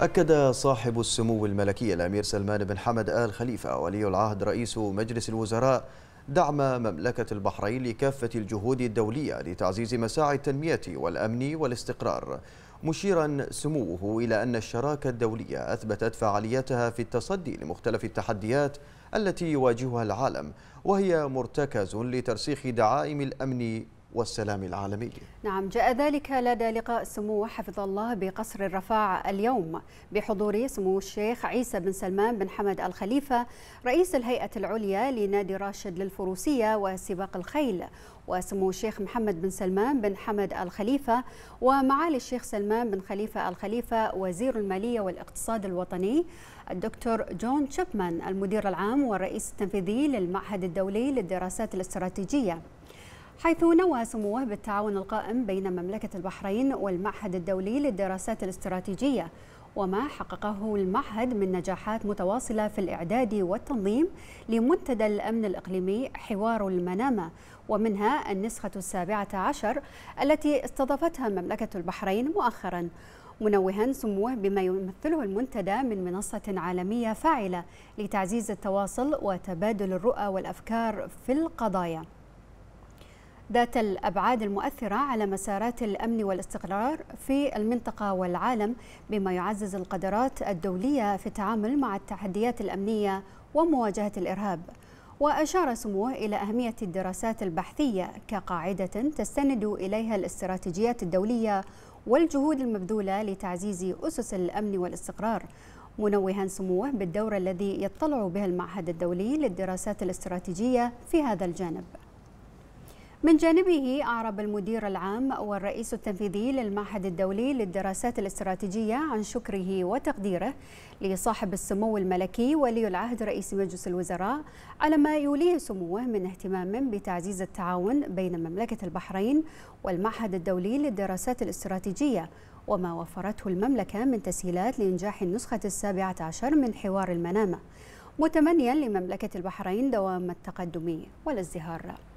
أكد صاحب السمو الملكي الأمير سلمان بن حمد آل خليفة ولي العهد رئيس مجلس الوزراء دعم مملكة البحرين لكافة الجهود الدولية لتعزيز مساعي التنمية والأمن والاستقرار مشيرا سموه إلى أن الشراكة الدولية أثبتت فعاليتها في التصدي لمختلف التحديات التي يواجهها العالم وهي مرتكز لترسيخ دعائم الأمن والسلام العالمي نعم جاء ذلك لدى لقاء سمو حفظ الله بقصر الرفاع اليوم بحضور سمو الشيخ عيسى بن سلمان بن حمد الخليفة رئيس الهيئة العليا لنادي راشد للفروسية وسباق الخيل وسمو الشيخ محمد بن سلمان بن حمد الخليفة ومعالي الشيخ سلمان بن خليفة الخليفة وزير المالية والاقتصاد الوطني الدكتور جون تشيبمان المدير العام والرئيس التنفيذي للمعهد الدولي للدراسات الاستراتيجية حيث نوى سموه بالتعاون القائم بين مملكة البحرين والمعهد الدولي للدراسات الاستراتيجية وما حققه المعهد من نجاحات متواصلة في الإعداد والتنظيم لمنتدى الأمن الإقليمي حوار المنامة ومنها النسخة السابعة عشر التي استضافتها مملكة البحرين مؤخراً منوها سموه بما يمثله المنتدى من منصة عالمية فاعلة لتعزيز التواصل وتبادل الرؤى والأفكار في القضايا ذات الأبعاد المؤثرة على مسارات الأمن والاستقرار في المنطقة والعالم بما يعزز القدرات الدولية في التعامل مع التحديات الأمنية ومواجهة الإرهاب وأشار سموه إلى أهمية الدراسات البحثية كقاعدة تستند إليها الاستراتيجيات الدولية والجهود المبذولة لتعزيز أسس الأمن والاستقرار منوها سموه بالدور الذي يطلع به المعهد الدولي للدراسات الاستراتيجية في هذا الجانب من جانبه أعرب المدير العام والرئيس التنفيذي للمعهد الدولي للدراسات الاستراتيجية عن شكره وتقديره لصاحب السمو الملكي ولي العهد رئيس مجلس الوزراء على ما يوليه سموه من اهتمام بتعزيز التعاون بين مملكة البحرين والمعهد الدولي للدراسات الاستراتيجية وما وفرته المملكة من تسهيلات لإنجاح النسخة السابعة عشر من حوار المنامة متمنيا لمملكة البحرين دوام التقدم والازدهار